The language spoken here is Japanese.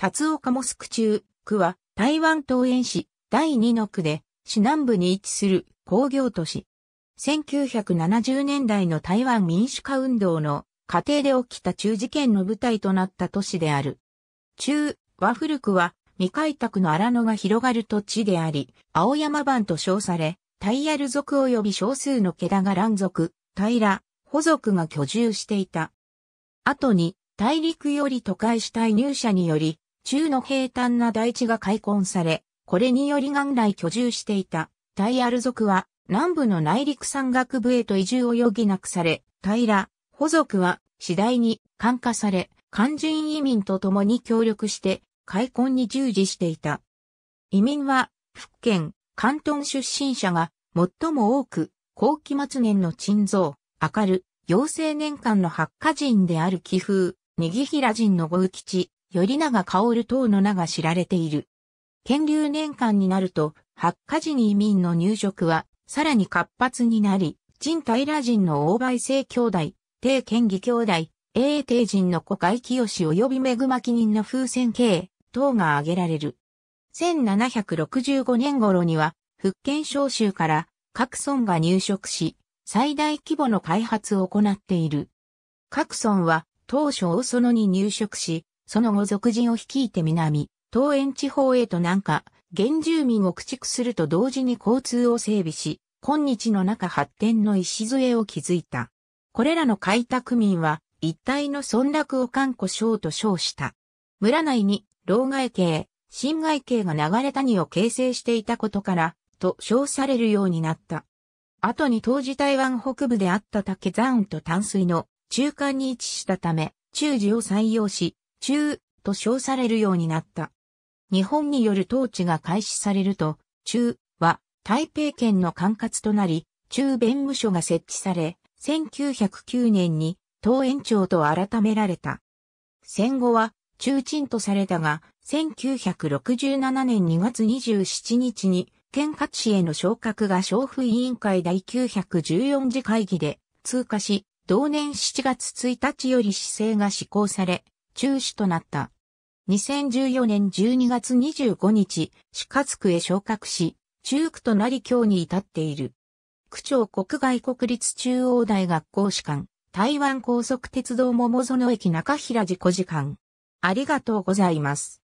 辰岡モスク中、区は台湾東園市第2の区で市南部に位置する工業都市。1970年代の台湾民主化運動の過程で起きた中事件の舞台となった都市である。中は古くは未開拓の荒野が広がる土地であり、青山番と称され、タイヤル族及び少数の毛田が乱族、平、保族が居住していた。後に、大陸より都会主体入者により、中の平坦な大地が開墾され、これにより元来居住していたタイアル族は南部の内陸山岳部へと移住を余儀なくされ、平、保族は次第に感化され、漢人移民と共に協力して開墾に従事していた。移民は福建、関東出身者が最も多く、後期末年の鎮蔵、明る、陽性年間の八家人である寄風、にぎひら人の豪吉、頼長薫等の名が知られている。建立年間になると、八火寺に移民の入植は、さらに活発になり、陳平人の大倍生兄弟、帝県義兄弟、英帝人の古海清及び恵巻人の風船系等が挙げられる。1765年頃には、福建省州から各村が入植し、最大規模の開発を行っている。各村は当初大園に入植し、その後俗人を率いて南、東園地方へと南下、原住民を駆逐すると同時に交通を整備し、今日の中発展の礎を築いた。これらの開拓民は、一体の村落を観古省と称した。村内に、老外系、新外系が流れ谷を形成していたことから、と称されるようになった。後に当時台湾北部であった竹山と淡水の中間に位置したため、中寺を採用し、中と称されるようになった。日本による統治が開始されると、中は台北県の管轄となり、中弁務所が設置され、1909年に東園長と改められた。戦後は中鎮とされたが、1967年2月27日に、県各市への昇格が消費委員会第914次会議で通過し、同年7月1日より市政が施行され、中止となった。2014年12月25日、四活区へ昇格し、中区となり今日に至っている。区長国外国立中央大学校士官、台湾高速鉄道桃園駅中平寺小時間。ありがとうございます。